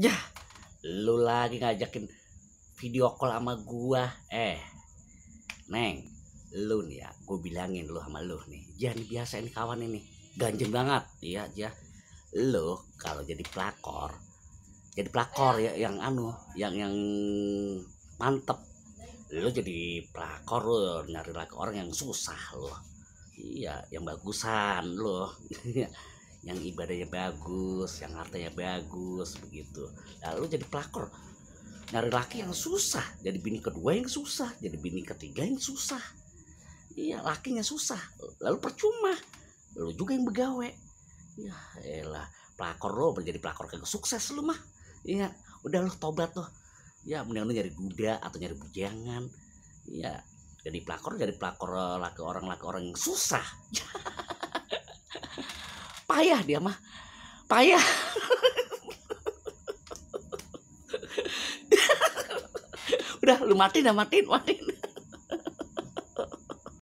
Ya, lu lagi ngajakin video call sama gua. Eh, Neng, lu nih ya, gue bilangin lu sama lu nih. Jangan biasain kawan ini. ganjeng banget. Iya, ya. Lu kalau jadi pelakor, jadi pelakor ya yang anu, yang yang mantep. Lu jadi pelakor lu nyari lagi orang yang susah lu. Iya, yang bagusan lu. Iya yang ibadahnya bagus yang hartanya bagus begitu lalu nah, jadi pelakor nyari laki yang susah jadi bini kedua yang susah jadi bini ketiga yang susah iya lakinya susah lalu percuma lalu juga yang begawe ya elah pelakor lo menjadi pelakor kagak sukses lu mah iya udah lo tobat lo ya mendingan lu nyari duda atau nyari bujangan iya jadi pelakor jadi pelakor eh, laki orang laki orang yang susah payah dia mah payah udah lu matiin dah matiin matiin